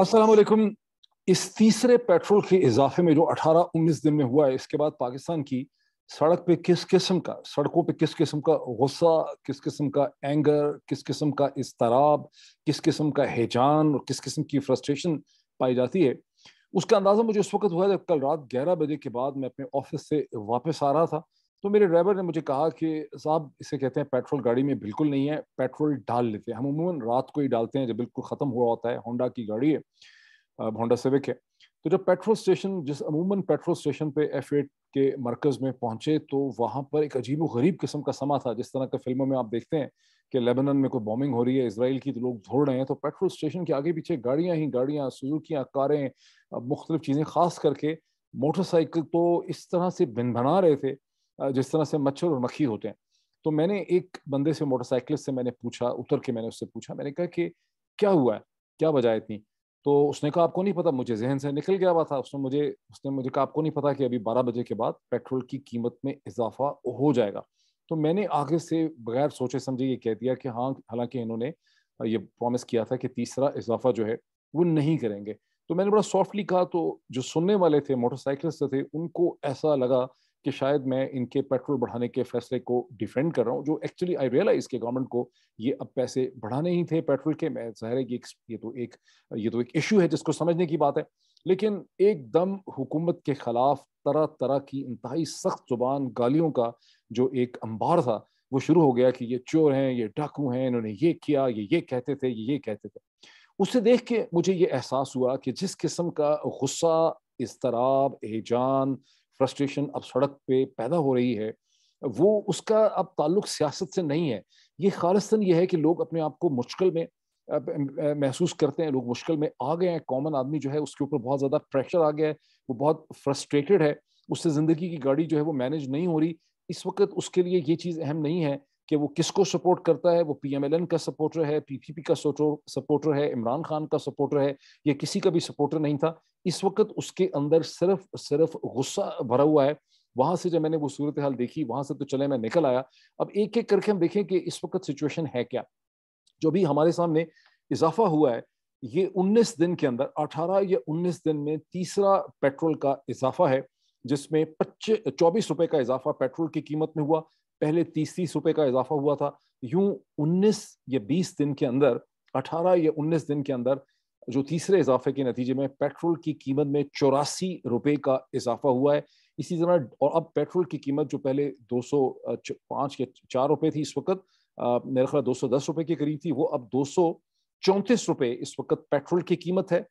असलम इस तीसरे पेट्रोल के इजाफे में जो अठारह उन्नीस दिन में हुआ है इसके बाद पाकिस्तान की सड़क पे किस किस्म का सड़कों पे किस किस्म का गुस्सा किस किस्म का एंगर किस किस्म का इसतराब किस किस्म का हेजान और किस किस्म की फ्रस्ट्रेशन पाई जाती है उसका अंदाज़ा मुझे उस वक्त हुआ जब कल रात ग्यारह बजे के बाद मैं अपने ऑफिस से वापस आ रहा था तो मेरे ड्राइवर ने मुझे कहा कि साहब इसे कहते हैं पेट्रोल गाड़ी में बिल्कुल नहीं है पेट्रोल डाल लेते हैं हम अमूमन रात को ही डालते हैं जब बिल्कुल ख़त्म हुआ होता है होंडा की गाड़ी है होंडा सिविक है तो जब पेट्रोल स्टेशन जिस अमूमन पेट्रोल स्टेशन पे एफ एट के मरकज़ में पहुंचे तो वहाँ पर एक अजीब गरीब किस्म का समा था जिस तरह के फिल्मों में आप देखते हैं कि लेबनन में कोई बॉम्बिंग हो रही है इसराइल की तो लोग धोड़ रहे हैं तो पेट्रोल स्टेशन के आगे पीछे गाड़ियाँ ही गाड़ियाँ सुजुकियाँ कारें मुख्तलिफ चीज़ें खास करके मोटरसाइकिल तो इस तरह से भिन रहे थे जिस तरह से मच्छर और मक्खी होते हैं तो मैंने एक बंदे से मोटरसाइकिलिस्ट से मैंने पूछा उतर के मैंने उससे पूछा मैंने कहा कि क्या हुआ है क्या वजह इतनी तो उसने कहा आपको नहीं पता मुझे जहन से निकल गया हुआ था उसने मुझे उसने मुझे कहा आपको नहीं पता कि अभी बारह बजे के बाद पेट्रोल की कीमत में इजाफा हो जाएगा तो मैंने आगे से बगैर सोचे समझे ये कह दिया कि हाँ हालांकि इन्होंने ये प्रॉमिस किया था कि तीसरा इजाफा जो है वो नहीं करेंगे तो मैंने बड़ा सॉफ्टली कहा तो जो सुनने वाले थे से थे उनको ऐसा लगा कि शायद मैं इनके पेट्रोल बढ़ाने के फैसले को डिफेंड कर रहा हूँ जो एक्चुअली आई रियलाइज के गवर्नमेंट को ये अब पैसे बढ़ाने ही थे पेट्रोल के मैं जाहिर है कि ये तो एक ये तो एक इशू है जिसको समझने की बात है लेकिन एकदम हुकूमत के खिलाफ तरह तरह की इंतहाई सख्त जुबान गालियों का जो एक अंबार था वो शुरू हो गया कि ये चोर हैं ये डाकू हैं इन्होंने ये किया ये ये कहते थे ये ये कहते थे उसे देख के मुझे ये एहसास हुआ कि जिस किस्म का गुस्सा इसतराब एजान फ्रस्ट्रेशन अब सड़क पे पैदा हो रही है वो उसका अब ताल्लुक सियासत से नहीं है ये खालिस्तन ये है कि लोग अपने आप को मुश्किल में महसूस करते हैं लोग मुश्किल में आ गए हैं कॉमन आदमी जो है उसके ऊपर बहुत ज़्यादा प्रेशर आ गया है वो बहुत फ्रस्ट्रेटेड है उससे ज़िंदगी की गाड़ी जो है वो मैनेज नहीं हो रही इस वक्त उसके लिए ये चीज़ अहम नहीं है कि वो किसको सपोर्ट करता है वो पीएमएलएन का सपोर्टर है पीपीपी का सपोर्टर है इमरान खान का सपोर्टर है या किसी का भी सपोर्टर नहीं था इस वक्त उसके अंदर सिर्फ सिर्फ गुस्सा भरा हुआ है वहां से जब मैंने वो सूरत हाल देखी वहां से तो चले मैं निकल आया अब एक एक करके हम देखें कि इस वक्त सिचुएशन है क्या जो भी हमारे सामने इजाफा हुआ है ये उन्नीस दिन के अंदर अठारह या उन्नीस दिन में तीसरा पेट्रोल का इजाफा है जिसमें पच्चीस चौबीस रुपए का इजाफा पेट्रोल की कीमत में हुआ पहले तीस तीस रुपए का इजाफा हुआ था यूं 19 या 20 दिन के अंदर 18 या 19 दिन के अंदर जो तीसरे इजाफे के नतीजे में पेट्रोल की कीमत में चौरासी रुपए का इजाफा हुआ है इसी तरह और अब पेट्रोल की कीमत जो पहले दो सौ या चार रुपए थी इस वक्त मेरे ख्याल दो सौ दस रुपए के करीब थी वो अब दो सौ चौंतीस रुपए इस वक्त पेट्रोल की कीमत है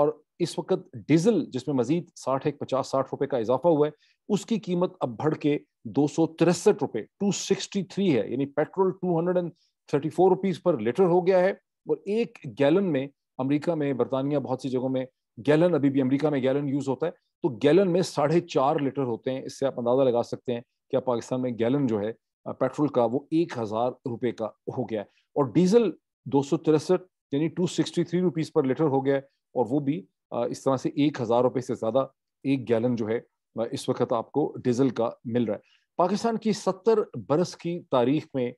और इस वक्त डीजल जिसमें मजीद साठ एक पचास साठ रुपए का इजाफा हुआ है उसकी कीमत अब बढ़ के दो सौ तिरसठ रुपए टू सिक्सटी थ्री है यानी petrol two hundred and thirty four rupees per litre हो गया है और एक गैलन में अमेरिका में बरतानिया बहुत सी जगहों में गैलन अभी भी अमेरिका में गैलन यूज़ होता है तो गैलन में साढ़े चार लीटर होते हैं इससे आप अंदाज़ा लगा सकते हैं कि पाकिस्तान में गैलन जो है पेट्रोल का वो एक हज़ार रुपये का हो गया है और डीजल दो सौ तिरसठ यानी two sixty three rupees per litre हो गया है और वो भी इस तरह से एक हज़ार रुपए से ज़्यादा एक गैलन जो है इस वक्त आपको डीजल का मिल रहा है पाकिस्तान की सत्तर बरस की तारीख में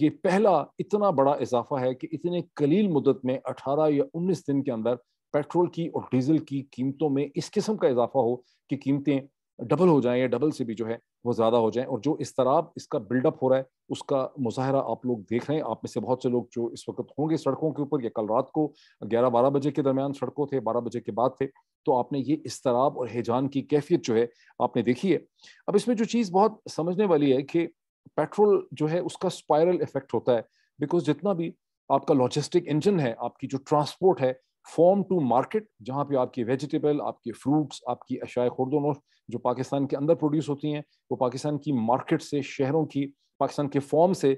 ये पहला इतना बड़ा इजाफा है कि इतने कलील मुदत में 18 या 19 दिन के अंदर पेट्रोल की और डीजल की कीमतों में इस किस्म का इजाफा हो कि कीमतें डबल हो जाए या डबल से भी जो है वो ज़्यादा हो जाए और जो इस तरह इसका बिल्डअप हो रहा है उसका मुजाहरा आप लोग देख रहे हैं आप में से बहुत से लोग जो इस वक्त होंगे सड़कों के ऊपर या कल रात को ग्यारह बारह बजे के दरमियान सड़कों थे बारह बजे के बाद थे तो आपने ये इसतराब और हैजान की कैफियत जो है आपने देखी है अब इसमें जो चीज़ बहुत समझने वाली है कि पेट्रोल जो है उसका स्पायरल इफेक्ट होता है बिकॉज जितना भी आपका लॉजिस्टिक इंजन है आपकी जो ट्रांसपोर्ट है फॉर्म टू मार्केट जहाँ पे आपकी वेजिटेबल आपके फ्रूट्स आपकी अशाए खुर्दोनोश जो पाकिस्तान के अंदर प्रोड्यूस होती हैं वो पाकिस्तान की मार्केट से शहरों की पाकिस्तान के फॉर्म से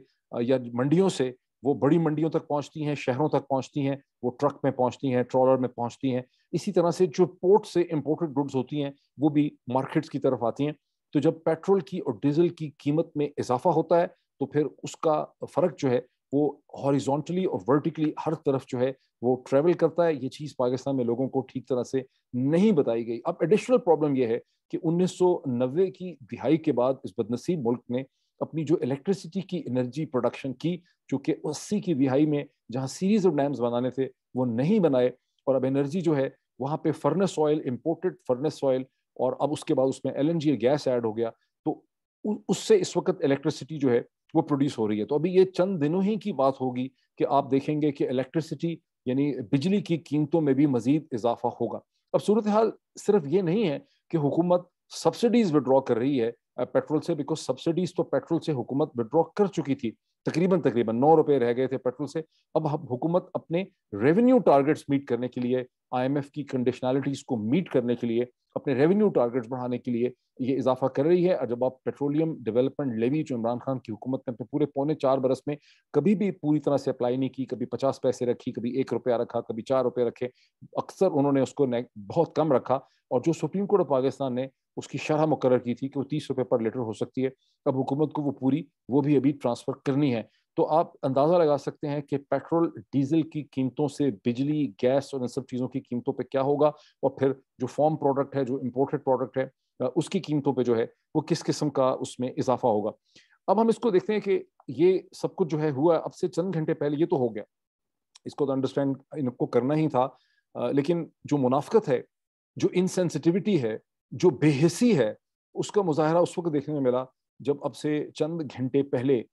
या मंडियों से वो बड़ी मंडियों तक पहुंचती हैं शहरों तक पहुंचती हैं वो ट्रक में पहुंचती हैं ट्रॉलर में पहुंचती हैं इसी तरह से जो पोर्ट से इम्पोर्टेड गुड्स होती हैं वो भी मार्केट्स की तरफ आती हैं तो जब पेट्रोल की और डीजल की कीमत में इजाफा होता है तो फिर उसका फ़र्क जो है वो हॉरिजॉन्टली और वर्टिकली हर तरफ जो है वो ट्रेवल करता है ये चीज़ पाकिस्तान में लोगों को ठीक तरह से नहीं बताई गई अब एडिशनल प्रॉब्लम ये है कि 1990 की दिहाई के बाद इस बदनसीब मुल्क ने अपनी जो इलेक्ट्रिसिटी की एनर्जी प्रोडक्शन की जो कि अस्सी की दिहाई में जहाँ सीरीज ऑफ डैम्स बनाने थे वो नहीं बनाए और अब एनर्जी जो है वहाँ पे furnace oil imported furnace oil और अब उसके बाद उसमें एल गैस ऐड हो गया तो उससे इस वक्त इलेक्ट्रिसिटी जो है वो प्रोड्यूस हो रही है तो अभी ये चंद दिनों ही की बात होगी कि आप देखेंगे कि इलेक्ट्रिसिटी यानी बिजली की कीमतों में भी मजीद इजाफा होगा अब सूरत हाल सिर्फ ये नहीं है कि हुकूमत सब्सिडीज़ विड्रॉ कर रही है पेट्रोल से बिकॉज सब्सिडीज़ तो पेट्रोल से हुकूमत विड्रॉ कर चुकी थी तकरीबन तकरीबन नौ रुपए रह गए थे पेट्रोल से अब हम हुकूमत अपने रेवेन्यू टारगेट्स मीट करने के लिए आईएमएफ की कंडीशनलिटीज़ को मीट करने के लिए अपने रेवेन्यू टारगेट्स बढ़ाने के लिए ये इजाफा कर रही है और जब आप पेट्रोलियम डेवलपमेंट लेवी जो इमरान खान की हुकूमत ने अपने पूरे पौने चार बरस में कभी भी पूरी तरह से अप्लाई नहीं की कभी पचास पैसे रखी कभी एक रुपया रखा कभी चार रुपये रखे अक्सर उन्होंने उसको बहुत कम रखा और जो सुप्रीम कोर्ट ऑफ पाकिस्तान ने उसकी शरह मुकर की थी कि वो तीस रुपये पर लीटर हो सकती है अब हुकूमत को वो पूरी वो भी अभी ट्रांसफ़र करनी है तो आप अंदाज़ा लगा सकते हैं कि पेट्रोल डीजल की कीमतों से बिजली गैस और इन सब चीज़ों की कीमतों पे क्या होगा और फिर जो फॉर्म प्रोडक्ट है जो इम्पोर्टेड प्रोडक्ट है उसकी कीमतों पे जो है वो किस किस्म का उसमें इजाफा होगा अब हम इसको देखते हैं कि ये सब कुछ जो है हुआ अब से चंद घंटे पहले ये तो हो गया इसको तो अंडरस्टैंड इनको करना ही था लेकिन जो मुनाफ्त है जो इनसेंसिटिविटी है जो बेहसी है उसका मुजाहरा उस वक्त देखने में मिला जब अब से चंद घंटे पहले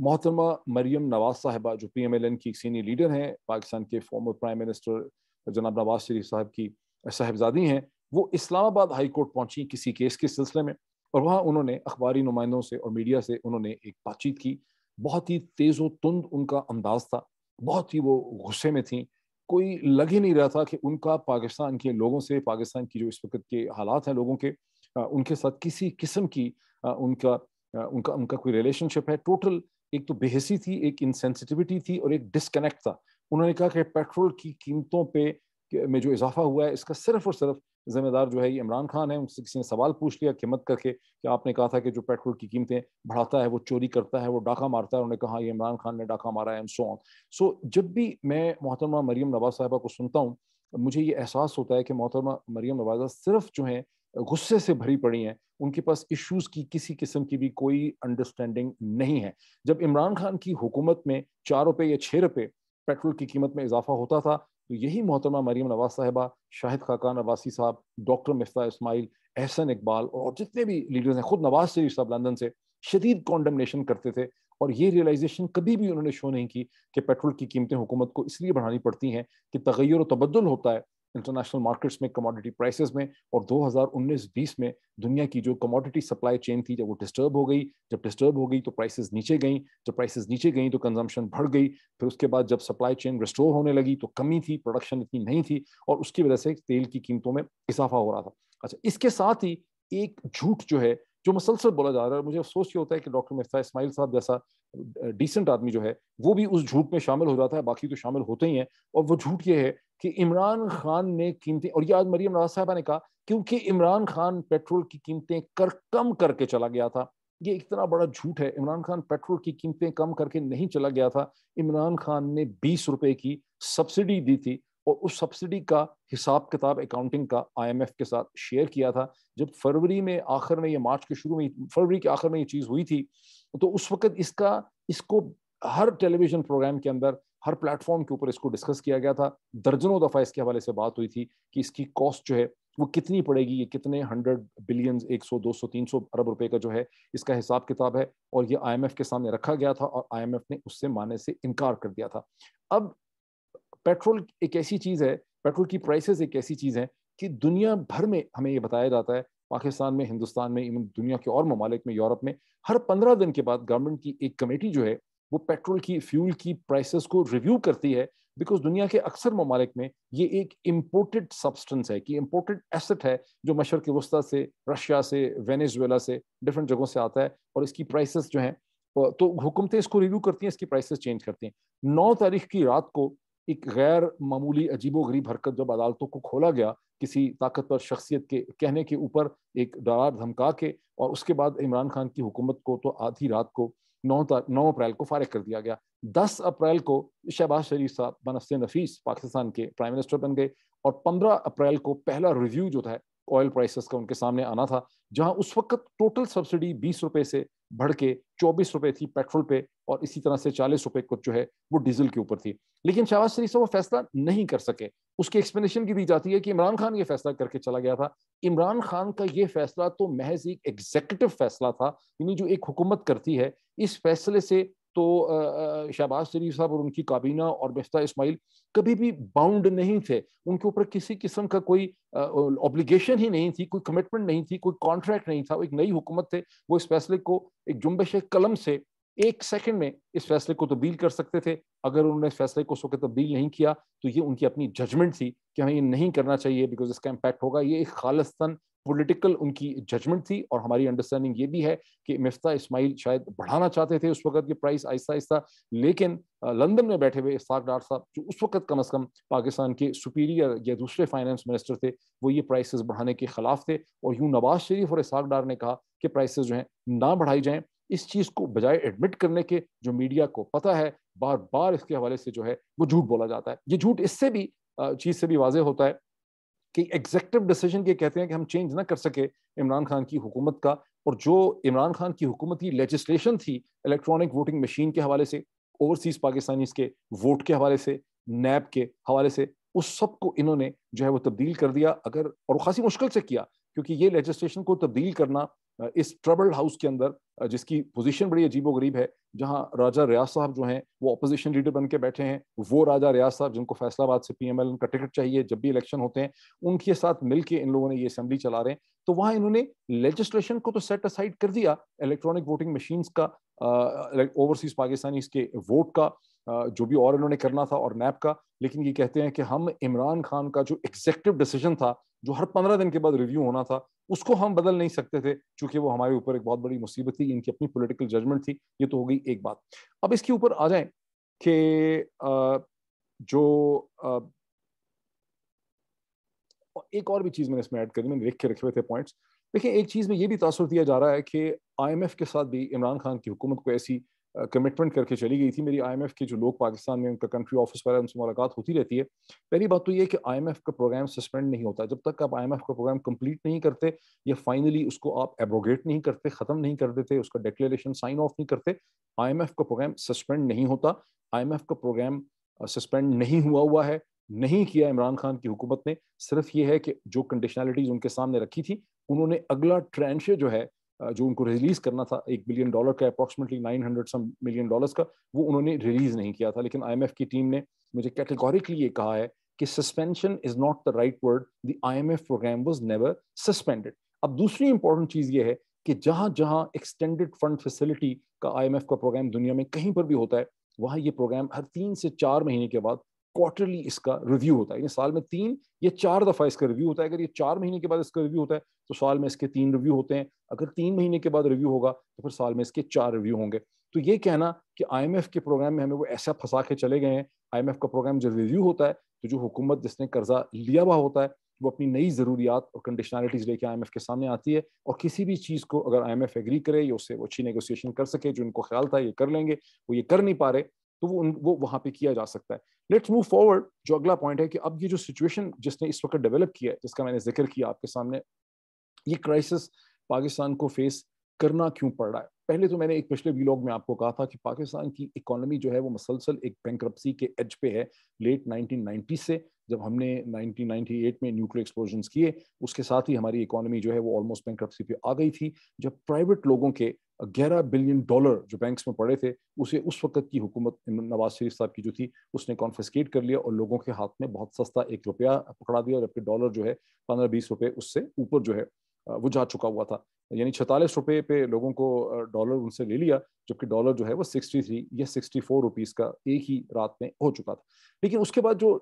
मोहतरमा मरियम नवाज साहबा जो पी एम एल एन की सीनियर लीडर हैं पाकिस्तान के फॉर्मर प्राइम मिनिस्टर जनाब नवाज शरीफ साहब की साहबजादी हैं वो इस्लामाबाद हाई कोर्ट पहुंची किसी केस के सिलसिले में और वहाँ उन्होंने अखबारी नुमाइंदों से और मीडिया से उन्होंने एक बातचीत की बहुत ही तेज़ तुंद उनका अंदाज था बहुत ही वो गुस्से में थी कोई लग ही नहीं रहा था कि उनका पाकिस्तान के लोगों से पाकिस्तान की जो इस वक्त के हालात हैं लोगों के उनके साथ किसी किस्म की उनका उनका उनका कोई रिलेशनशिप है टोटल एक तो बेहसी थी एक इनसेंसिटिविटी थी और एक डिसकनेक्ट था उन्होंने कहा कि पेट्रोल की कीमतों पे में जो इजाफा हुआ है इसका सिर्फ और सिर्फ जिम्मेदार जो है ये इमरान खान है उनसे किसी ने सवाल पूछ लिया कीमत करके कि आपने कहा था कि जो पेट्रोल की कीमतें बढ़ाता है वो चोरी करता है वो डाका मारता है उन्होंने कहा ये इमरान खान ने डाका मारा है एम सो ऑन सो जब भी मैं मोहतरमा मरीम नवाज साहबा को सुनता हूँ मुझे ये एहसास होता है कि मोहतरमा मरीम नवाजा सिर्फ जो है गुस्से से भरी पड़ी हैं उनके पास इश्यूज की किसी किस्म की भी कोई अंडरस्टैंडिंग नहीं है जब इमरान खान की हुकूमत में चार रुपये या छः रुपये पेट्रोल की कीमत में इजाफा होता था तो यही मोहतरमा मरीम नवाज साहबा शाहिद खाकान अब्बासी साहब डॉक्टर मिफ्ता इसमाइल एहसन इकबाल और जितने भी लीडर्स हैं खुद नवाज शरीफ साहब लंदन से शदीद कॉन्डमनेशन करते थे और ये रियलाइजेशन कभी भी उन्होंने शो नहीं की कि पेट्रोल की कीमतें हुकूमत को इसलिए बढ़ानी पड़ती हैं कि तगैर व तबदल होता है इंटरनेशनल मार्केट्स में कमोडिटी प्राइसेस में और 2019-20 में दुनिया की जो कमोडिटी सप्लाई चेन थी जब वो डिस्टर्ब हो गई जब डिस्टर्ब हो गई तो प्राइसेस नीचे गई जब प्राइसेस नीचे गई तो कंजम्पशन बढ़ गई फिर उसके बाद जब सप्लाई चेन रिस्टोर होने लगी तो कमी थी प्रोडक्शन इतनी नहीं थी और उसकी वजह से तेल की कीमतों में इजाफा हो रहा था अच्छा इसके साथ ही एक झूठ जो है जो मुसलसल बोला जा रहा है मुझे अफसोस ये होता है कि डॉक्टर मिफ्ता इसमाइल साहब जैसा डिसेंट आदमी जो है वो भी उस झूठ में शामिल हो जाता है बाकी तो शामिल होते ही हैं और वो झूठ ये है कि इमरान खान ने कीमतें और ये आज मरियम नवाज साहबा ने कहा क्योंकि इमरान खान पेट्रोल की कीमतें कर कम करके चला गया था ये इतना बड़ा झूठ है इमरान खान पेट्रोल की कीमतें कम करके नहीं चला गया था इमरान खान ने बीस रुपए की सब्सिडी दी थी और उस सब्सिडी का हिसाब किताब अकाउंटिंग का आईएमएफ के साथ शेयर किया था जब फरवरी में आखिर में ये मार्च के शुरू में फरवरी के आखिर में ये चीज़ हुई थी तो उस वक्त इसका इसको हर टेलीविजन प्रोग्राम के अंदर हर प्लेटफॉर्म के ऊपर इसको डिस्कस किया गया था दर्जनों दफा इसके हवाले से बात हुई थी कि इसकी कॉस्ट जो है वो कितनी पड़ेगी ये कितने हंड्रेड बिलियन एक सौ दो सौ तीन सौ अरब रुपए का जो है इसका हिसाब किताब है और ये आईएमएफ के सामने रखा गया था और आई ने उससे माने से इनकार कर दिया था अब पेट्रोल एक ऐसी चीज़ है पेट्रोल की प्राइसेस एक ऐसी चीज़ है कि दुनिया भर में हमें ये बताया जाता है पाकिस्तान में हिंदुस्तान में इवन दुनिया के और ममालिक में यूरोप में हर पंद्रह दिन के बाद गवर्नमेंट की एक कमेटी जो है वो पेट्रोल की फ्यूल की प्राइसेस को रिव्यू करती है बिकॉज दुनिया के अक्सर ममालिक में ये एक इम्पोर्टेड सब्सटेंस है कि इम्पोर्टेड एसेट है जो मशरक वस्ती से रशिया से वेनेजुएला से डिफरेंट जगहों से आता है और इसकी प्राइसेस जो हैं तो, तो हुकूमतें इसको रिव्यू करती हैं इसकी प्राइसेस चेंज करती हैं नौ तारीख की रात को एक गैर मामूली अजीबो गरीब हरकत जब अदालतों को खोला गया किसी ताकतवर शख्सियत के कहने के ऊपर एक डरार धमका के और उसके बाद इमरान खान की हुकूमत को तो आधी रात को नौ नौ अप्रैल को फारग कर दिया गया दस अप्रैल को शहबाज शरीफ साहब बनफ नफीस पाकिस्तान के प्राइम मिनिस्टर बन गए और पंद्रह अप्रैल को पहला रिव्यू जो था ऑयल प्राइसेस का उनके सामने आना था जहां उस वक्त टोटल सब्सिडी बीस रुपए से बढ़ के चौबीस रुपए थी पेट्रोल पे और इसी तरह से चालीस रुपए कुछ जो है वो डीजल के ऊपर थी लेकिन शहबाज शरीफ साहब वो फैसला नहीं कर सके उसकी एक्सप्लेनेशन की दी जाती है कि इमरान खान ये फैसला करके चला गया था इमरान खान का ये फैसला तो महज एक एग्जेक्टिव फैसला था यानी जो एक हुकूमत करती है इस फैसले से तो शहबाज शरीफ साहब और उनकी काबीना और बेफ्ता इस्माइल कभी भी बाउंड नहीं थे उनके ऊपर किसी किस्म का कोई ऑब्लिगेशन ही नहीं थी कोई कमिटमेंट नहीं थी कोई कॉन्ट्रैक्ट नहीं था एक नई हुकूमत थे वो इस फैसले को एक जुम्बश कलम से एक सेकंड में इस फैसले को तब्दील कर सकते थे अगर उन्होंने इस फैसले को सोके तब्दील नहीं किया तो ये उनकी अपनी जजमेंट थी कि हमें हाँ, ये नहीं करना चाहिए बिकॉज इसका इम्पैक्ट होगा ये एक खालस्तन पॉलिटिकल उनकी जजमेंट थी और हमारी अंडरस्टैंडिंग ये भी है कि मिफ्ता इस्माइल शायद बढ़ाना चाहते थे उस वक्त की प्राइस आहिस्ता आहिस्ता लेकिन लंदन में बैठे हुए इस्ताक डार साहब जो उस वक्त कम अज़ कम पाकिस्तान के सुपीरियर या दूसरे फाइनेंस मिनिस्टर थे वो ये प्राइसेस बढ़ाने के खिलाफ थे और यूँ नवाज शरीफ और इस्ताक डार ने कहा कि प्राइसेस जो हैं ना बढ़ाई जाएँ इस चीज़ को बजाय एडमिट करने के जो मीडिया को पता है बार बार इसके हवाले से जो है वो झूठ बोला जाता है ये झूठ इससे भी चीज़ से भी वाजह होता है कि एग्जेक्टिव डिसीजन ये कहते हैं कि हम चेंज ना कर सके इमरान खान की हुकूमत का और जो इमरान खान की हुकूमत की लेजिस्लेशन थी इलेक्ट्रॉनिक वोटिंग मशीन के हवाले से ओवरसीज पाकिस्तानी के वोट के हवाले से नैब के हवाले से उस सब को इन्होंने जो है वो तब्दील कर दिया अगर और खासी मुश्किल से किया क्योंकि ये लेजिस्लेशन को तब्दील करना इस ट्रबल्ड हाउस के अंदर जिसकी पोजीशन बड़ी अजीबोगरीब है जहां राजा रियाज साहब जो हैं वो अपोजिशन लीडर बन के बैठे हैं वो राजा रियाज साहब जिनको फैसलाबाद से पीएमएल का टिकट चाहिए जब भी इलेक्शन होते हैं उनके साथ मिलके इन लोगों ने ये असेंबली चला रहे हैं तो वहां इन्होंने लेजिस्लेशन को तो सेट असाइड कर दिया इलेक्ट्रॉनिक वोटिंग मशीन का ओवरसीज पाकिस्तानी के वोट का जो भी और इन्होंने करना था और नैप का लेकिन ये कहते हैं कि हम इमरान खान का जो एग्जेक्टिव डिसीजन था जो हर पंद्रह दिन के बाद रिव्यू होना था उसको हम बदल नहीं सकते थे चूंकि वो हमारे ऊपर एक बहुत बड़ी मुसीबत थी इनकी अपनी पोलिटिकल जजमेंट थी ये तो हो गई एक बात अब इसके ऊपर आ जाए कि जो एक और भी चीज़ मैंने इसमें ऐड करी मैंने लिख के रखे हुए थे पॉइंट्स देखिए एक चीज़ में ये भी तासर दिया जा रहा है कि आईएमएफ के साथ भी इमरान खान की हुकूमत को ऐसी कमिटमेंट करके चली गई थी मेरी आईएमएफ के जो लोग पाकिस्तान में उनका कंट्री ऑफिस वाले उनसे मुलाकात होती रहती है पहली बात तो ये कि आईएमएफ का प्रोग्राम सस्पेंड नहीं होता जब तक आप आईएमएफ का प्रोग्राम कंप्लीट नहीं करते या फाइनली उसको आप एब्रोगेट नहीं करते ख़त्म नहीं कर देते उसका डिक्लेरेशन साइन ऑफ नहीं करते आई का प्रोग्राम सस्पेंड नहीं होता आई का प्रोग्राम सस्पेंड नहीं हुआ हुआ है नहीं किया इमरान खान की हुकूमत ने सिर्फ ये है कि जो कंडीशनलिटीज़ उनके सामने रखी थी उन्होंने अगला ट्रेंश जो है जो उनको रिलीज करना था एक बिलियन डॉलर का approximately nine hundred some million dollars का वो उन्होंने रिलीज नहीं किया था लेकिन आईएमएफ की टीम ने मुझे कैटेगोरिकली ये कहा है कि suspension is not the right word the IMF program was never suspended अब दूसरी इंपॉर्टेंट चीज ये है कि जहां जहां एक्सटेंडेड फंड फैसिलिटी का आईएमएफ का प्रोग्राम दुनिया में कहीं पर भी होता है वहां ये प्रोग्राम हर तीन से चार महीने के बाद क्वार्टरली इसका रिव्यू होता है यानी साल में तीन या चार दफा इसका रिव्यू होता है अगर ये चार महीने के बाद इसका रिव्यू होता है तो साल में इसके तीन रिव्यू होते हैं अगर तीन महीने के बाद रिव्यू होगा तो फिर साल में इसके चार रिव्यू होंगे तो ये कहना कि आई के प्रोग्राम में हमें वो ऐसा फंसा के चले गए हैं आई का प्रोग्राम जब रिव्यू होता है तो जो हुकूमत जिसने कर्जा लिया हुआ होता है वो अपनी नई ज़रूरियात और कंडीशनलिटीज़ लेके आई के सामने आती है और किसी भी चीज़ को अगर आई एग्री करे या उससे वो अच्छी नेगोशिएशन कर सके जो इनको ख्याल था ये कर लेंगे वो ये कर नहीं पा रहे तो वो वो वहां पे किया जा सकता है लेट्स मूव फॉरवर्ड जो अगला पॉइंट है कि अब ये जो सिचुएशन जिसने इस वक्त डेवलप किया है जिसका मैंने जिक्र किया आपके सामने ये क्राइसिस पाकिस्तान को फेस करना क्यों पड़ रहा है पहले तो मैंने एक पिछले वीलॉग में आपको कहा था कि पाकिस्तान की इकोनॉमी जो है वो मसलसल एक बैंक के एज पे है लेट 1990 से जब हमने 1998 में न्यूक्लियर एक्सप्लोजन किए उसके साथ ही हमारी इकोनॉमी जो है वो ऑलमोस्ट बैंक पे आ गई थी जब प्राइवेट लोगों के ग्यारह बिलियन डॉलर जो बैंक्स में पड़े थे उसे उस वक्त की हुकूमत नवाज शरीफ साहब की जो थी उसने कॉन्फिस्केट कर लिया और लोगों के हाथ में बहुत सस्ता एक रुपया पकड़ा दिया और आपके डॉलर जो है पंद्रह बीस रुपये उससे ऊपर जो है वो जा चुका हुआ था यानी छतालीस रुपये पे लोगों को डॉलर उनसे ले लिया जबकि डॉलर जो है वो 63 या 64 रुपीस का एक ही रात में हो चुका था लेकिन उसके बाद जो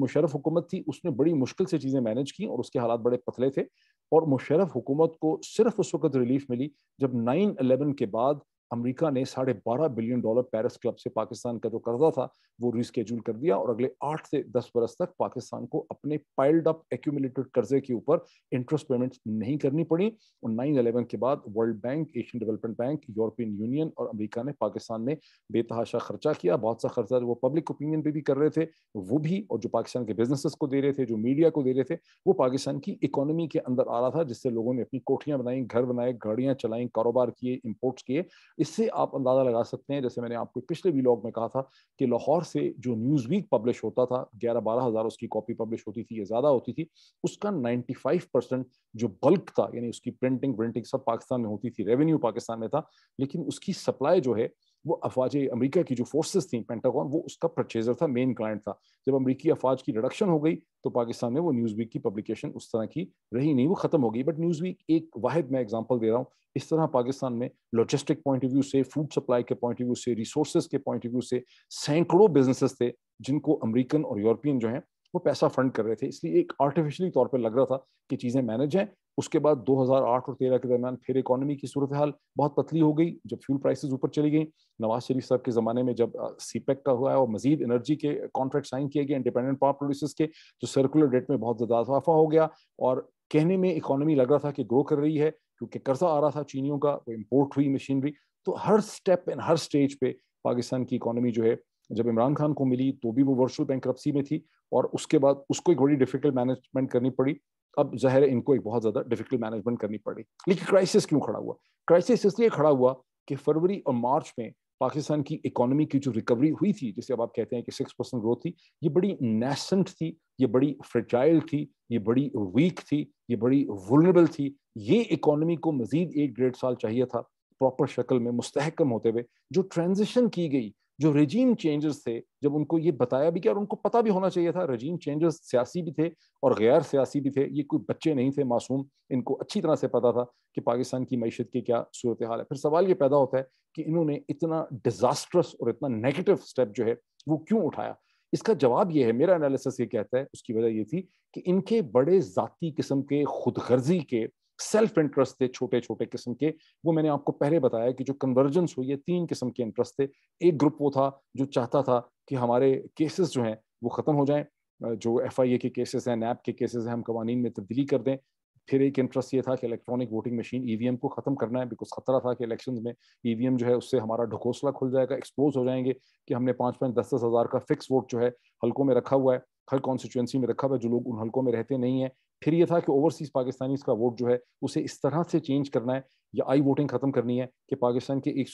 मुशरफ हुकूमत थी उसने बड़ी मुश्किल से चीज़ें मैनेज की और उसके हालात बड़े पतले थे और मुशरफ हुकूमत को सिर्फ उस वक्त रिलीफ मिली जब नाइन अलेवन के बाद अमेरिका ने साढ़े बारह बिलियन डॉलर पेरिस क्लब से पाकिस्तान का जो कर्जा था वो रिस्केड्यूल कर दिया और अगले आठ से दस बरस तक पाकिस्तान को अपने पाइल्ड अप एक्यूमुलेटेड कर्जे के ऊपर इंटरेस्ट पेमेंट नहीं करनी पड़ी और नाइन अलेवन के बाद World Bank Asian Development Bank European Union और अमरीका ने पाकिस्तान में बेतहाशा खर्चा किया बहुत सा खर्चा वो पब्लिक ओपिनियन पे भी कर रहे थे वो भी और जो पाकिस्तान के बिजनेस को दे रहे थे जो मीडिया को दे रहे थे वो पाकिस्तान की इकोनॉमी के अंदर आ रहा था जिससे लोगों ने अपनी कोठियां बनाई घर बनाए गाड़ियां चलाई कारोबार किए इम्पोर्ट्स किए इससे आप अंदाज़ा लगा सकते हैं जैसे मैंने आपको पिछले वीलॉग में कहा था कि लाहौर से जो न्यूज़ वीक पब्लिश होता था ग्यारह बारह हज़ार उसकी कॉपी पब्लिश होती थी या ज़्यादा होती थी उसका नाइन्टी फाइव परसेंट जो बल्क था यानी उसकी प्रिंटिंग प्रिंटिंग सब पाकिस्तान में होती थी रेवेन्यू पाकिस्तान में था लेकिन उसकी सप्लाई जो है वो अफवाज अमरीका की जो फोर्सेस थी पेंटागॉन वो उसका परचेजर था मेन क्लाइंट था जब अमरीकी अफवाज की रिडक्शन हो गई तो पाकिस्तान में वो न्यूज़ वीक की पब्लिकेशन उस तरह की रही नहीं वो ख़त्म हो गई बट न्यूज़ वीक एक वाहिद मैं एग्जाम्पल दे रहा हूँ इस तरह पाकिस्तान में लॉजिस्टिक पॉइंट ऑफ व्यू से फूड सप्लाई के पॉइंट ऑफ व्यू से रिसोर्स के पॉइंट ऑफ व्यू से सैकड़ों बिजनेसेस थे जिनको अमरीकन और यूरोपियन जो है वो पैसा फंड कर रहे थे इसलिए एक आर्टिफिशियली तौर पर लग रहा था कि चीज़ें मैनेज हैं उसके बाद 2008 और 13 के दरमियान फिर इकोनॉमी की सूरत हाल बहुत पतली हो गई जब फ्यूल प्राइसेस ऊपर चली गई नवाज शरीफ साहब के ज़माने में जब सीपेक e का हुआ है और मजीद एनर्जी के कॉन्ट्रैक्ट साइन किए गए इंडिपेंडेंट पावर प्रोड्यूसर्स के तो सर्कुलर रेट में बहुत ज़्यादा इजाफा हो गया और कहने में इकोनॉमी लग रहा था कि ग्रो कर रही है क्योंकि कर्जा आ रहा था चीनियों का वो इम्पोर्ट हुई मशीनरी तो हर स्टेप एंड हर स्टेज पे पाकिस्तान की इकोनॉमी जो है जब इमरान खान को मिली तो भी वो वर्चुअल बैंक में थी और उसके बाद उसको एक बड़ी डिफिकल्ट मैनेजमेंट करनी पड़ी अब ज़ाहिर इनको एक बहुत ज़्यादा डिफिकल्ट मैनेजमेंट करनी पड़ी लेकिन क्राइसिस क्यों खड़ा हुआ क्राइसिस इसलिए खड़ा हुआ कि फरवरी और मार्च में पाकिस्तान की इकोनॉमी की जो रिकवरी हुई थी जिसे अब आप कहते हैं कि सिक्स परसेंट ग्रोथ थी ये बड़ी नेसेंट थी ये बड़ी फ्रेजाइल थी ये बड़ी वीक थी ये बड़ी वुलनेबल थी ये इकोनॉमी को मजीद एक डेढ़ साल चाहिए था प्रॉपर शक्ल में मुस्तहकम होते हुए जो ट्रांजिशन की गई जो रजीम चेंजर्स थे जब उनको ये बताया भी कि और उनको पता भी होना चाहिए था रजीम चेंजर्स सियासी भी थे और गैर सियासी भी थे ये कोई बच्चे नहीं थे मासूम इनको अच्छी तरह से पता था कि पाकिस्तान की मीशत की क्या सूरत हाल है फिर सवाल ये पैदा होता है कि इन्होंने इतना डिज़ास्ट्रस और इतना नेगेटिव स्टेप जो है वो क्यों उठाया इसका जवाब ये है मेरा एनालिसिस ये कहता है उसकी वजह ये थी कि इनके बड़े ज़ाती किस्म के खुदगर्जी के सेल्फ इंटरेस्ट थे छोटे छोटे किस्म के वो मैंने आपको पहले बताया कि जो कन्वर्जेंस हुई है तीन किस्म के इंटरेस्ट थे एक ग्रुप वो था जो चाहता था कि हमारे केसेस जो हैं वो ख़त्म हो जाएं जो एफ आई ए के केसेस हैं नैप के केसेस हैं हम कवानीन में तब्दीली कर दें फिर एक इंटरेस्ट ये था कि इलेक्ट्रॉनिक वोटिंग मशीन ई को खत्म करना है बिकॉज खतरा था कि इलेक्शन में ई e जो है उससे हमारा ढकोसला खुल जाएगा एक्सपोज हो जाएंगे कि हमने पाँच पाँच दस दस हज़ार का फिक्स वोट जो है हल्कों में रखा हुआ है हर कॉन्स्टिट्यूंसी में रखा हुआ है जो लोग उन हल्कों में रहते नहीं है फिर ये था कि ओवरसीज पाकिस्तानी का वोट जो है उसे इस तरह से चेंज करना है या आई वोटिंग खत्म करनी है कि पाकिस्तान के एक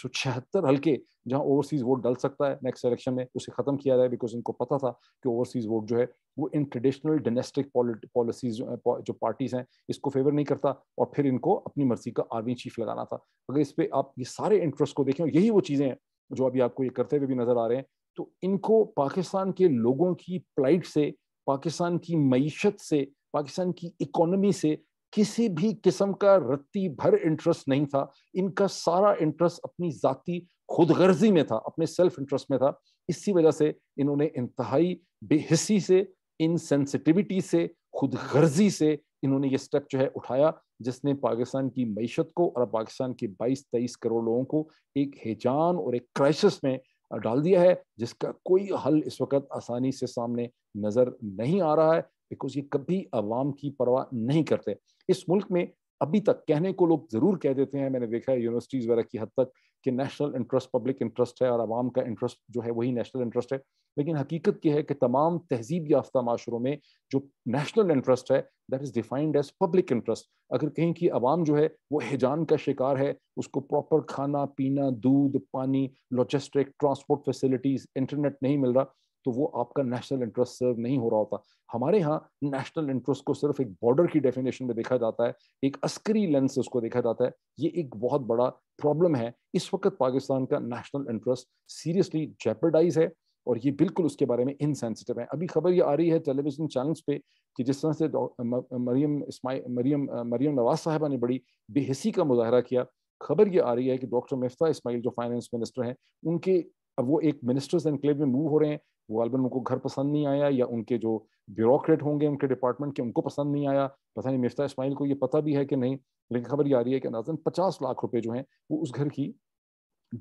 हल्के जहां ओवरसीज वोट डल सकता है नेक्स्ट इलेक्शन में उसे खत्म किया जाए बिकॉज इनको पता था कि ओवरसीज वोट जो है वो इन ट्रेडिशनल डोमेस्टिक पॉलिसीज जो पार्टीज हैं इसको फेवर नहीं करता और फिर इनको अपनी मर्जी का आर्मी चीफ लगाना था अगर इस पर आप ये सारे इंटरेस्ट को देखें यही वो चीज़ें हैं जो अभी आपको ये करते हुए भी नजर आ रहे हैं तो इनको पाकिस्तान के लोगों की प्लाइट से पाकिस्तान की मीशत से पाकिस्तान की इकोनॉमी से किसी भी किस्म का रत्ती भर इंटरेस्ट नहीं था इनका सारा इंटरेस्ट अपनी जाति खुदगर्जी में था अपने सेल्फ इंटरेस्ट में था इसी वजह से इन्होंने इंतहाई बेहसी से इनसेंसिटिविटी से खुदगर्जी से इन्होंने ये स्टेप जो है उठाया जिसने पाकिस्तान की मीशत को और पाकिस्तान के 22-23 करोड़ लोगों को एक हेजान और एक क्राइसिस में डाल दिया है जिसका कोई हल इस वक्त आसानी से सामने नज़र नहीं आ रहा है बिकॉज ये कभी आवाम की परवाह नहीं करते इस मुल्क में अभी तक कहने को लोग ज़रूर कह देते हैं मैंने देखा है यूनिवर्सिटीज़ वगैरह की हद तक कि नेशनल इंटरेस्ट पब्लिक इंटरेस्ट है और आवाम का इंटरेस्ट जो है वही नेशनल इंटरेस्ट है लेकिन हकीकत यह है कि तमाम तहजीब याफ्ता माशरों में जो नेशनल इंटरेस्ट है that is defined as public interest अगर कहीं की आवाम जो है वो हिजान का शिकार है उसको प्रॉपर खाना पीना दूध पानी लॉजिस्टिक ट्रांसपोर्ट फैसिलिटीज़ इंटरनेट नहीं मिल रहा तो वो आपका नेशनल इंटरेस्ट सर्व नहीं हो रहा होता हमारे यहाँ नेशनल इंटरेस्ट को सिर्फ एक बॉर्डर की डेफिनेशन में देखा जाता है एक अस्करी लेंस से उसको देखा जाता है ये एक बहुत बड़ा प्रॉब्लम है इस वक्त पाकिस्तान का नेशनल इंटरेस्ट सीरियसली जेपरडाइज है और ये बिल्कुल उसके बारे में इनसेंसिटिव है अभी खबर ये आ रही है टेलीविजन चैनल्स पे कि जिस तरह से मरियम इसमा मरियम मरियम नवाज साहबा ने बड़ी बेहसी का मुजाहरा किया खबर ये आ रही है कि डॉक्टर मिफ्ता इस्माइल जो फाइनेंस मिनिस्टर हैं उनके अब वो एक मिनिस्टर्स एनक्लेव में मूव हो रहे हैं वो गालबन उनको घर पसंद नहीं आया या उनके जो ब्यूरोक्रेट होंगे उनके डिपार्टमेंट के उनको पसंद नहीं आया पता नहीं मिफ्ता इसमाइल को ये पता भी है कि नहीं लेकिन खबर ये आ रही है कि अंदाजन पचास लाख रुपए जो हैं वो उस घर की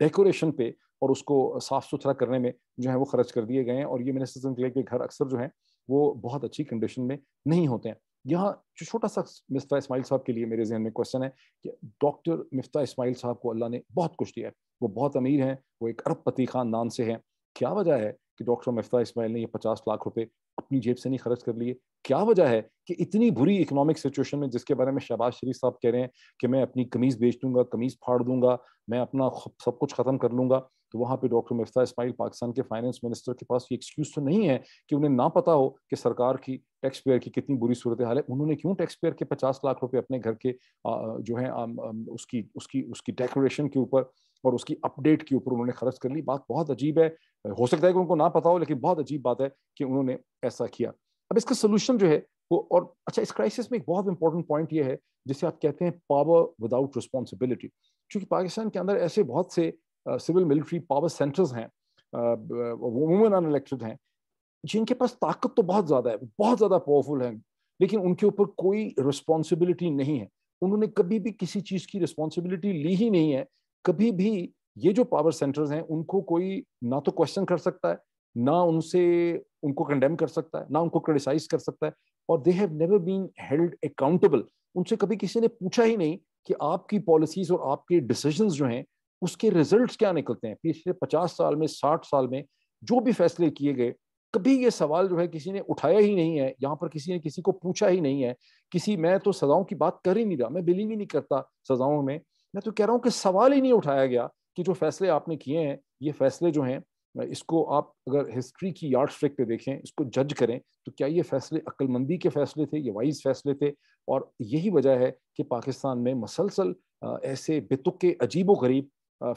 डेकोरेशन पे और उसको साफ सुथरा करने में जो है वो खर्च कर दिए गए हैं और ये मिनिस्टर्स एनक्लेव के घर अक्सर जो है वो बहुत अच्छी कंडीशन में नहीं होते हैं यहाँ जो छोटा सा मिफ्ता इसमाइल साहब के लिए मेरे जहन में क्वेश्चन है कि डॉक्टर मिफ्ता इसमाइल साहब को अल्लाह ने बहुत कुछ दिया है वो बहुत अमीर हैं वो एक अरबपति खानदान से हैं क्या वजह है कि डॉक्टर मफ्ता इसमाइल ने ये पचास लाख रुपए अपनी जेब से नहीं खर्च कर लिए क्या वजह है कि इतनी बुरी इकोनॉमिक सिचुएशन में जिसके बारे में शहबाज शरीफ साहब कह रहे हैं कि मैं अपनी कमीज़ बेच दूंगा कमीज़ फाड़ दूंगा मैं अपना सब कुछ ख़त्म कर लूंगा तो वहाँ पे डॉक्टर मफ्ता इसमाइल पाकिस्तान के फाइनेंस मिनिस्टर के पास ये एक्सक्यूज़ तो नहीं है कि उन्हें ना पता हो कि सरकार की टैक्स पेयर की कितनी बुरी सूरत हाल है उन्होंने क्यों टैक्स पेयर के पचास लाख रुपये अपने घर के जो है उसकी उसकी उसकी डेकोरेशन के ऊपर और उसकी अपडेट के ऊपर उन्होंने खर्च कर ली बात बहुत अजीब है हो सकता है कि उनको ना पता हो लेकिन बहुत अजीब बात है कि उन्होंने ऐसा किया अब इसका सोल्यूशन जो है वो और अच्छा इस क्राइसिस में एक बहुत इंपॉर्टेंट पॉइंट ये है जिसे आप कहते हैं पावर विदाउट रिस्पॉन्सिबिलिटी क्योंकि पाकिस्तान के अंदर ऐसे बहुत से सिविल मिलिट्री पावर सेंटर्स हैं वुमेन अनइलेक्टेड हैं जिनके पास ताकत तो बहुत ज़्यादा है बहुत ज़्यादा पावरफुल हैं लेकिन उनके ऊपर कोई रिस्पॉन्सिबिलिटी नहीं है उन्होंने कभी भी किसी चीज़ की रिस्पॉन्सिबिलिटी ली ही नहीं है कभी भी ये जो पावर सेंटर्स हैं उनको कोई ना तो क्वेश्चन कर सकता है ना उनसे उनको कंडेम कर सकता है ना उनको क्रिटिसाइज कर सकता है और they have never been held accountable उनसे कभी किसी ने पूछा ही नहीं कि आपकी पॉलिसीज और आपके डिसीजन जो हैं उसके रिजल्ट क्या निकलते हैं पिछले पचास साल में साठ साल में जो भी फैसले किए गए कभी ये सवाल जो है किसी ने उठाया ही नहीं है यहाँ पर किसी ने किसी को पूछा ही नहीं है किसी मैं तो सजाओं की बात कर ही नहीं रहा मैं बिलीव ही नहीं करता सजाओं में मैं तो कह रहा हूँ कि सवाल ही नहीं उठाया गया कि जो फैसले आपने किए हैं ये फैसले जो हैं इसको आप अगर हिस्ट्री की यार्ड स्ट्रिक पे देखें इसको जज करें तो क्या ये फैसले अक्लमंदी के फैसले थे ये वाइज फैसले थे और यही वजह है कि पाकिस्तान में मसलसल ऐसे बेतुके अजीबो गरीब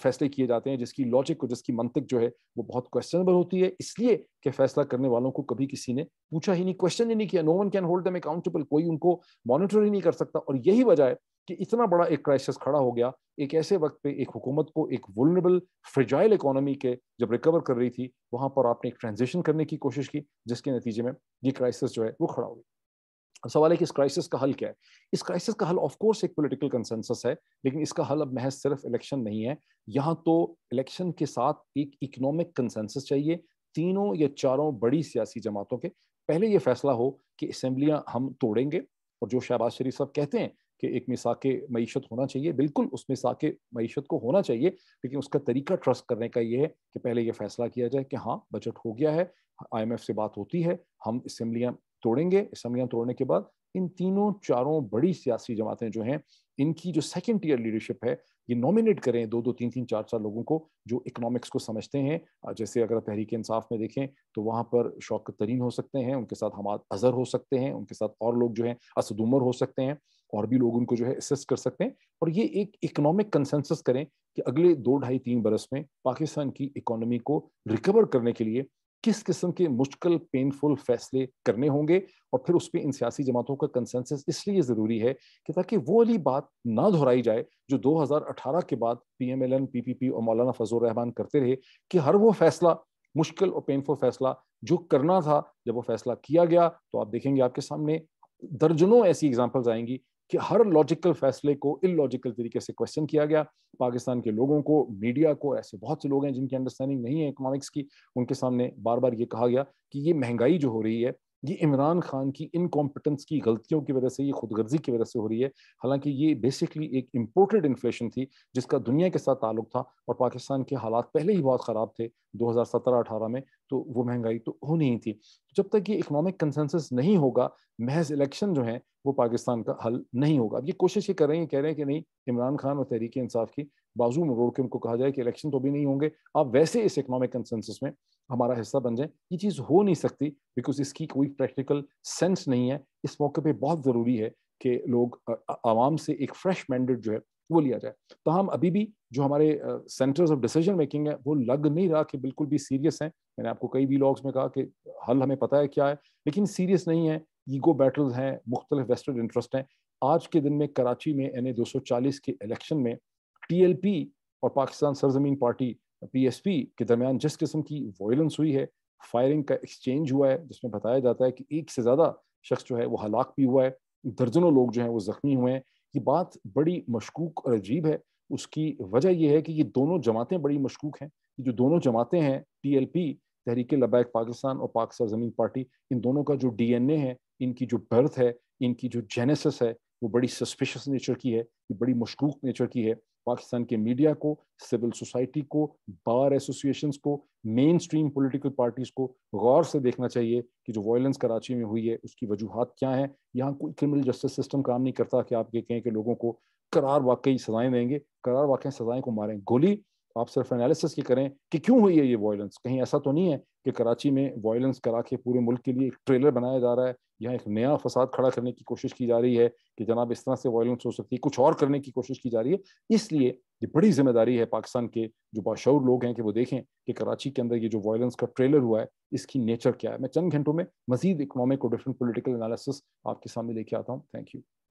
फैसले किए जाते हैं जिसकी लॉजिक और जिसकी मंतिक जो है वो बहुत क्वेश्चनेबल होती है इसलिए कि फैसला करने वालों को कभी किसी ने पूछा ही नहीं क्वेश्चन ही नहीं किया no one can hold them accountable कोई उनको मॉनिटर ही नहीं कर सकता और यही वजह है कि इतना बड़ा एक क्राइसिस खड़ा हो गया एक ऐसे वक्त पे एक हुकूमत को एक वुलनेबल फ्रिजाइल इकोनॉमी के जब रिकवर कर रही थी वहाँ पर आपने एक ट्रांजिशन करने की कोशिश की जिसके नतीजे में ये क्राइसिस जो है वो खड़ा हो गया सवाल है कि इस क्राइसिस का हल क्या है इस क्राइसिस का हल ऑफकोर्स एक पोलिटिकल कंसेंसस है लेकिन इसका हल अब महज सिर्फ इलेक्शन नहीं है यहाँ तो इलेक्शन के साथ एक इकोनॉमिक कंसेंसस चाहिए तीनों या चारों बड़ी सियासी जमातों के पहले ये फैसला हो कि असम्बलियाँ हम तोड़ेंगे और जो शहबाज शरीफ साहब कहते हैं कि एक मिसाक मीशत होना चाहिए बिल्कुल उस मिसाक मीशत को होना चाहिए लेकिन उसका तरीका ट्रस्ट करने का ये है कि पहले ये फैसला किया जाए कि हाँ बजट हो गया है आईएमएफ से बात होती है हम इसम्बलियाँ तोड़ेंगे इसम्बलियाँ तोड़ने के बाद इन तीनों चारों बड़ी सियासी जमातें जो हैं इनकी जो सेकेंड ईयर लीडरशिप है ये नॉमिनेट करें दो दो तीन तीन चार चार लोगों को जो इकोनॉमिक्स को समझते हैं जैसे अगर तहरीक इंसाफ में देखें तो वहाँ पर शौकत तरीन हो सकते हैं उनके साथ हमाद अजहर हो सकते हैं उनके साथ और लोग जो हैं असद उमर हो सकते हैं और भी लोग उनको जो है असेस कर सकते हैं और ये एक इकोनॉमिक कंसेंसस करें कि अगले दो ढाई तीन बरस में पाकिस्तान की इकोनॉमी को रिकवर करने के लिए किस किस्म के मुश्किल पेनफुल फैसले करने होंगे और फिर उस पर इन सियासी जमातों का कंसेंसस इसलिए ज़रूरी है कि ताकि वो वाली बात ना दोहराई जाए जो 2018 के बाद P M L N P P P और मौलाना फजल रहमान करते रहे कि हर वो फैसला मुश्किल और पेनफुल फैसला जो करना था जब वो फैसला किया गया तो आप देखेंगे आपके सामने दर्जनों ऐसी एग्जाम्पल्स आएंगी कि हर लॉजिकल फैसले को इलॉजिकल तरीके से क्वेश्चन किया गया पाकिस्तान के लोगों को मीडिया को ऐसे बहुत से लोग हैं जिनकी अंडरस्टैंडिंग नहीं है इकोनॉमिक्स की उनके सामने बार बार ये कहा गया कि ये महंगाई जो हो रही है ये इमरान खान की इनकॉम्पिटेंस की गलतियों की वजह से ये खुदगर्जी की वजह से हो रही है हालांकि ये बेसिकली एक इम्पोर्टेड इन्फ्लेशन थी जिसका दुनिया के साथ ताल्लुक था और पाकिस्तान के हालात पहले ही बहुत ख़राब थे 2017-18 में तो वो महंगाई तो होनी ही थी जब तक ये इकोनॉमिक कंसेंसस नहीं होगा महज इलेक्शन जो है वो पाकिस्तान का हल नहीं होगा अब ये कोशिश ये कर रहे हैं कह रहे हैं कि नहीं इमरान खान और तहरीक इंसाफ की बाजू मरोड़ के उनको कहा जाए कि इलेक्शन तो भी नहीं होंगे आप वैसे इस इकोनॉमिक कंसेंसस में हमारा हिस्सा बन जाए ये चीज़ हो नहीं सकती बिकॉज इसकी कोई प्रैक्टिकल सेंस नहीं है इस मौके पर बहुत ज़रूरी है कि लोग आवाम से एक फ्रेश मैंडेट जो है वो लिया जाए तो हम अभी भी जो हमारे सेंटर्स ऑफ डिसीजन मेकिंग है वो लग नहीं रहा कि बिल्कुल भी सीरियस हैं मैंने आपको कई भी लॉग्स में कहा कि हल हमें पता है क्या है लेकिन सीरियस नहीं है ईगो बैटल्स हैं मुख्तलिफ वेस्टर्न इंटरेस्ट हैं आज के दिन में कराची में एन ए के इलेक्शन में टीएलपी और पाकिस्तान सरजमीन पार्टी पी एस पी के दरमियान जिस किस्म की वायलेंस हुई है फायरिंग का एक्सचेंज हुआ है जिसमें बताया जाता है कि एक से ज़्यादा शख्स जो है वो हलाक भी हुआ है दर्जनों लोग जो हैं वो ज़ख्मी हुए हैं ये बात बड़ी मशकूक और अजीब है उसकी वजह यह है कि ये दोनों जमातें बड़ी मशकूक हैं जो दोनों जमातें हैं T L P Tehreek Labbaik Pakistan और पाक सरजमीन पार्टी इन दोनों का जो डी एन ए है इनकी जो बर्थ है इनकी जो जेनेसिस है वो बड़ी सस्पिशस नेचर की है ये बड़ी मशकूक नेचर की है पाकिस्तान के मीडिया को सिविल सोसाइटी को बार एसोसिएशन को मेन स्ट्रीम पोलिटिकल पार्टीज को गौर से देखना चाहिए कि जो वायलेंस कराची में हुई है उसकी वजूहत क्या है यहाँ कोई क्रिमिनल जस्टिस सिस्टम काम नहीं करता कि आप ये कहें कि लोगों को करार वाकई सजाएं देंगे करार वाकई सजाएं को मारें गोली आप सिर्फ एनालिसिस की करें कि क्यों हुई है ये वायलेंस कहीं ऐसा तो नहीं है कि कराची में वायलेंस करा के पूरे मुल्क के लिए एक ट्रेलर बनाया जा रहा है यहाँ एक नया फसाद खड़ा करने की कोशिश की जा रही है कि जनाब इस तरह से वायलेंस हो सकती है कुछ और करने की कोशिश की जा रही है इसलिए ये बड़ी जिम्मेदारी है पाकिस्तान के जो बाशूर लोग हैं कि वो देखें कि कराची के अंदर ये जो वायलेंस का ट्रेलर हुआ है इसकी नेचर क्या है मैं चंद घंटों में मजीद इकोनॉमिक और डिफरेंट पोलिटिकल एनालिसिस आपके सामने लेके आता हूँ थैंक यू